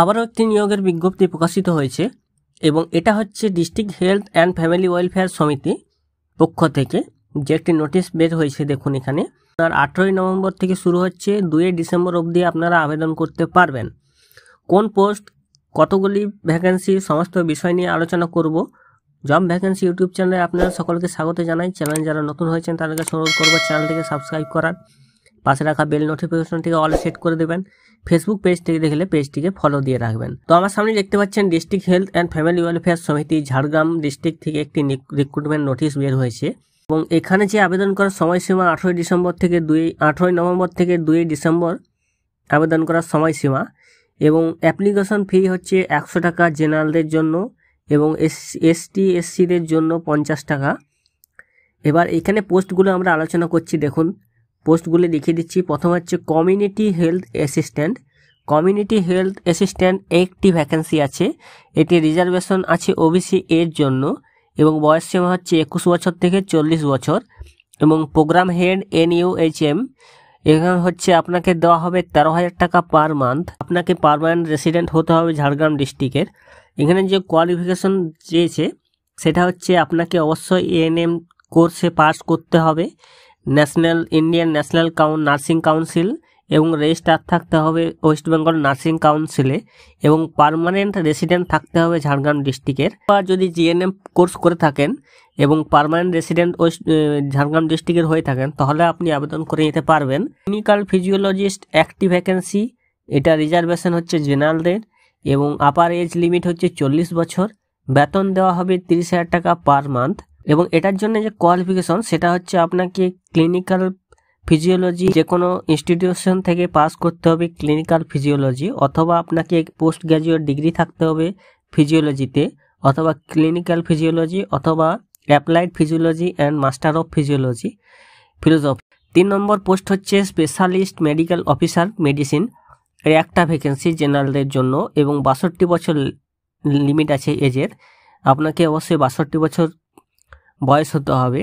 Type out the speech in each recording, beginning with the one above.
আবারও একটি নিয়োগের বিজ্ঞপ্তি প্রকাশিত হয়েছে এবং এটা হচ্ছে district health and family welfare সমিতি পক্ষ থেকে যে একটি নোটিশ বের হয়েছে দেখুন এখানে আর আঠেরোই নভেম্বর থেকে শুরু হচ্ছে দুয়ে ডিসেম্বর অবধি আপনারা আবেদন করতে পারবেন কোন পোস্ট কতগুলি ভ্যাকেন্সি সমস্ত বিষয় নিয়ে আলোচনা করব জব ভ্যাকেন্সি ইউটিউব চ্যানেলে আপনারা সকলকে স্বাগত জানাই চ্যানেল যারা নতুন হয়েছেন তাদেরকে অনুরোধ করবো চ্যানেলটিকে সাবস্ক্রাইব করার পাশে রাখা বেল নোটিফিকেশনটিকে অল সেট করে দেবেন ফেসবুক পেজটিকে দেখলে পেজটিকে ফলো দিয়ে রাখবেন তো আমার সামনে দেখতে পাচ্ছেন district health and family welfare সমিতি ঝাড়গ্রাম ডিস্ট্রিক্ট থেকে একটি রিক্রুটমেন্ট নোটিশ বের হয়েছে এবং এখানে যে আবেদন করার সময়সীমা আঠেরোই ডিসেম্বর থেকে দুই আঠেরোই নভেম্বর থেকে দুই ডিসেম্বর আবেদন করার সময়সীমা এবং অ্যাপ্লিকেশন ফি হচ্ছে একশো টাকা জেনারেলদের জন্য এবং এস এসটি এসসিদের জন্য পঞ্চাশ টাকা এবার এখানে পোস্টগুলো আমরা আলোচনা করছি দেখুন পোস্টগুলি দেখিয়ে দিচ্ছি প্রথম হচ্ছে community health assistant community health assistant একটি ভ্যাকেন্সি আছে এটি রিজার্ভেশন আছে ওবিসি এর জন্য এবং বয়স সীমা হচ্ছে একুশ বছর থেকে চল্লিশ বছর এবং প্রোগ্রাম হেড এন এম এখানে হচ্ছে আপনাকে দেওয়া হবে তেরো হাজার টাকা পার মান্থ আপনাকে পারমানেন্ট রেসিডেন্ট হতে হবে ঝাড়গ্রাম ডিস্ট্রিক্টের এখানে যে কোয়ালিফিকেশন চেয়েছে সেটা হচ্ছে আপনাকে অবশ্যই এএনএম কোর্সে পাস করতে হবে national Indian national council nursing council এবং রেজিস্টার থাকতে হবে ওয়েস্ট বেঙ্গল নার্সিং কাউন্সিলে এবং পারমানেন্ট রেসিডেন্ট থাকতে হবে ঝাড়গ্রাম ডিস্ট্রিক্টের বা যদি জিএনএম কোর্স করে থাকেন এবং পারমানেন্ট রেসিডেন্ট ওয়েস্ট ঝাড়গ্রাম ডিস্ট্রিক্টের হয়ে থাকেন তাহলে আপনি আবেদন করে নিতে পারবেন ক্লিনিক্যাল ফিজিওলজিস্ট অ্যাক্টি ভ্যাকেন্সি এটা রিজার্ভেশন হচ্ছে জেনারেলদের এবং আপার এজ লিমিট হচ্ছে চল্লিশ বছর বেতন দেওয়া হবে তিরিশ হাজার টাকা পার মান্থ এবং এটার জন্য যে কোয়ালিফিকেশন সেটা হচ্ছে আপনাকে ক্লিনিক্যাল ফিজিওলজি যে কোনো ইনস্টিটিউশন থেকে পাস করতে হবে ক্লিনিক্যাল ফিজিওলজি অথবা আপনাকে পোস্ট গ্র্যাজুয়েট ডিগ্রি থাকতে হবে ফিজিওলজিতে অথবা ক্লিনিক্যাল ফিজিওলজি অথবা applied physiology and master of physiology philosophy তিন নম্বর পোস্ট হচ্ছে স্পেশালিস্ট মেডিকেল অফিসার মেডিসিন এর একটা ভ্যাকেন্সি জেনারেলদের জন্য এবং বাষট্টি বছর লিমিট আছে এজের আপনাকে অবশ্যই বাষট্টি বছর বয়স হতে হবে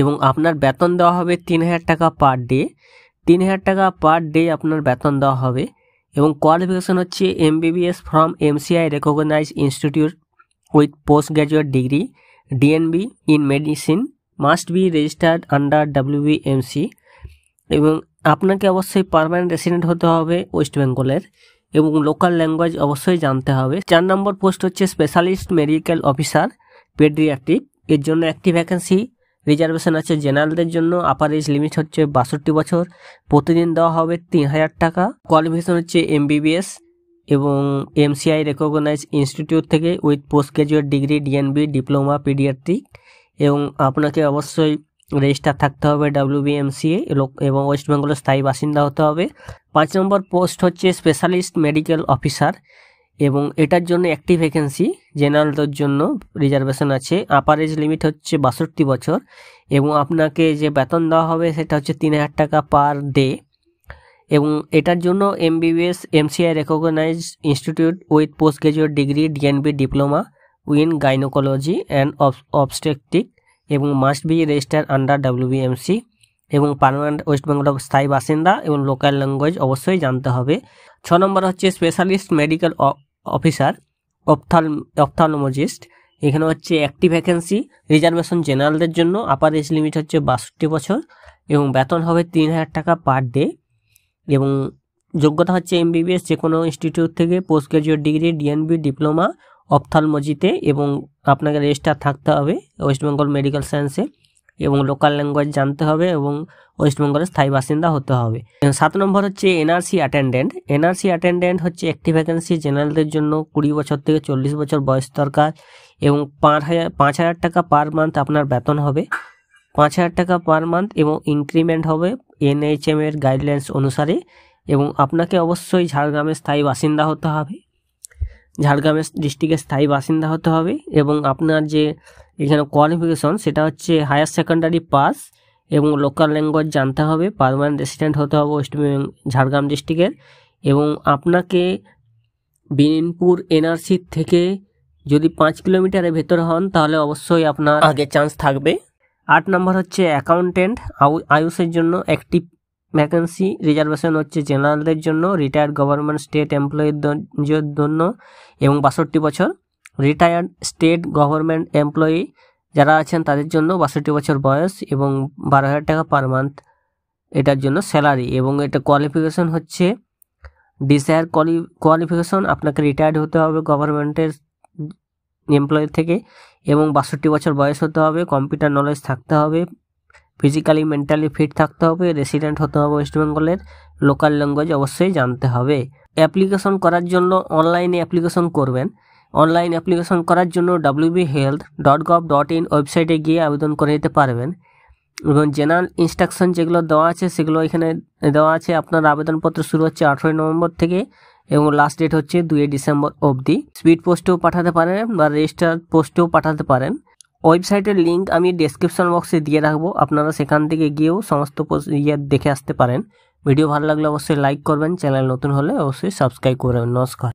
এবং আপনার বেতন দেওয়া হবে তিন হাজার টাকা পার ডে তিন হাজার টাকা পার ডে আপনার বেতন দেওয়া হবে এবং কোয়ালিফিকেশন হচ্ছে MBBS from MCI recognise institute with post graduate degree DNB in medicine must be registered under WBMC এবং আপনাকে অবশ্যই পারমানেন্ট রেসিডেন্ট হতে হবে ওয়েস্ট বেঙ্গলের এবং লোকাল ল্যাঙ্গুয়েজ অবশ্যই জানতে হবে চার নম্বর পোস্ট হচ্ছে স্পেশালিস্ট মেডিকেল অফিসার পেডিয়াট্রিক এর জন্য একটি ভ্যাকেন্সি রিজার্ভেশন আছে জেনারেলদের জন্য আপার এজ লিমিট হচ্ছে বাষট্টি বছর প্রতিদিন দেওয়া হবে তিন হাজার টাকা কোয়ালিফিকেশন হচ্ছে এমবিবিএস এবং এমসিআই রেকগনাইজ ইনস্টিটিউট থেকে with post graduate degree DNB diploma paediatric এবং আপনাকে অবশ্যই রেজিস্টার থাকতে হবে ডাব্লিউবিএমসিএ এবং ওয়েস্ট বেঙ্গলের স্থায়ী বাসিন্দা হতে হবে পাঁচ নম্বর পোস্ট হচ্ছে স্পেশালিস্ট মেডিকেল অফিসার এবং এটার জন্য একটি ভ্যাকেন্সি জেনারেলদের জন্য রিজার্ভেশন আছে আপার এজ লিমিট হচ্ছে বাষট্টি বছর এবং আপনাকে যে বেতন দেওয়া হবে সেটা হচ্ছে তিন হাজার টাকা পার ডে এবং এটার জন্য MBBS MCI recognise institute with post graduate degree DNB diploma in gynaecology and obstetric এবং must be register under WBMC এবং পার্মানেন্ট ওয়েস্ট বেঙ্গলের স্থায়ী বাসিন্দা এবং লোকাল ল্যাঙ্গুয়েজ অবশ্যই জানতে হবে ছ নম্বর হচ্ছে specialist medical officer ophthal ophthalmologist এখানে হচ্ছে একটি ভ্যাকেন্সি রিজার্ভেশন জেনারেলদের জন্য আপার এজ লিমিট হচ্ছে বাষট্টি বছর এবং বেতন হবে তিন হাজার টাকা পার ডে এবং যোগ্যতা হচ্ছে এমবিবিএস যে কোনো ইনস্টিটিউট থেকে post graduate degree DNB diploma অফথালমোজিতে এবং আপনাকে রেজিস্টার থাকতে হবে ওয়েস্ট বেঙ্গল মেডিকেল সায়েন্সে এবং লোকাল ল্যাঙ্গুয়েজ জানতে হবে এবং ওয়েস্টবেঙ্গলের স্থায়ী বাসিন্দা হতে হবে সাত নম্বর হচ্ছে এনআরসি অ্যাটেন্ডেন্ট এনআরসি অ্যাটেন্ডেন্ট হচ্ছে একটি ভ্যাকেন্সি জেনারেলদের জন্য কুড়ি বছর থেকে চল্লিশ বছর বয়স দরকার এবং পাঁচ হাজার পাঁচ হাজার টাকা পার মান্থ আপনার বেতন হবে পাঁচ হাজার টাকা পার মান্থ এবং ইনক্রিমেন্ট হবে এনএইচএম এর গাইডলাইন্স অনুসারে এবং আপনাকে অবশ্যই ঝাড়গ্রামের স্থায়ী বাসিন্দা হতে হবে ঝাড়গ্রামের ডিস্ট্রিক্টের স্থায়ী বাসিন্দা হতে হবে এবং আপনার যে এখানে কোয়ালিফিকেশন সেটা হচ্ছে হায়ার সেকেন্ডারি পাস এবং লোকাল ল্যাঙ্গুয়েজ জানতে হবে পারমানেন্ট রেসিডেন্ট হতে হবে ওয়েস্ট ঝাড়গ্রাম ডিস্ট্রিক্টের এবং আপনাকে বিনপুর এনআরসি থেকে যদি পাঁচ কিলোমিটারের ভেতর হন তাহলে অবশ্যই আপনার আগে চান্স থাকবে আট নম্বর হচ্ছে অ্যাকাউন্টেন্ট আয়ুষের জন্য একটি ভ্যাকেন্সি রিজার্ভেশন হচ্ছে জেনারেলদের জন্য রিটায়ার্ড গভর্নমেন্ট স্টেট এমপ্লয়ির জন্য এবং বাষট্টি বছর রিটায়ার্ড স্টেট গভর্নমেন্ট এমপ্লয়ি যারা আছেন তাদের জন্য বাষট্টি বছর বয়স এবং বারো হাজার টাকা পার মান্থ এটার জন্য স্যালারি এবং এটা কোয়ালিফিকেশন হচ্ছে ডিসায়ার কোয়ালি কোয়ালিফিকেশন আপনাকে রিটায়ার্ড হতে হবে গভর্নমেন্টের এমপ্লয়ি থেকে এবং বাষট্টি বছর বয়স হতে হবে কম্পিউটার নলেজ থাকতে হবে ফিজিক্যালি মেন্টালি ফিট থাকতে হবে রেসিডেন্ট হতে হবে ওয়েস্টবেঙ্গলের লোকাল ল্যাঙ্গুয়েজ অবশ্যই জানতে হবে অ্যাপ্লিকেশন করার জন্য অনলাইনে অ্যাপ্লিকেশন করবেন অনলাইন অ্যাপ্লিকেশন করার জন্য WB health dot gov dot in ওয়েবসাইটে গিয়ে আবেদন করে দিতে পারবেন এবং জেনারেল ইনস্ট্রাকশন যেগুলো দেওয়া আছে সেগুলো এখানে দেওয়া আছে আপনার আবেদনপত্র শুরু হচ্ছে আঠেরোই নভেম্বর থেকে এবং লাস্ট ডেট হচ্ছে দুয়ে ডিসেম্বর অবধি স্পিড পোস্টেও পাঠাতে পারেন বা রেজিস্টার পোস্টেও পাঠাতে পারেন ওয়েবসাইটের লিংক আমি ডেসক্রিপশন বক্সে দিয়ে রাখব আপনারা সেখান থেকে গিয়ে সমস্ত পোস্ট ইয়ার দেখে আসতে পারেন ভিডিও ভালো লাগলে অবশ্যই লাইক করবেন চ্যানেল নতুন হলে অবশ্যই সাবস্ক্রাইব করবেন নসক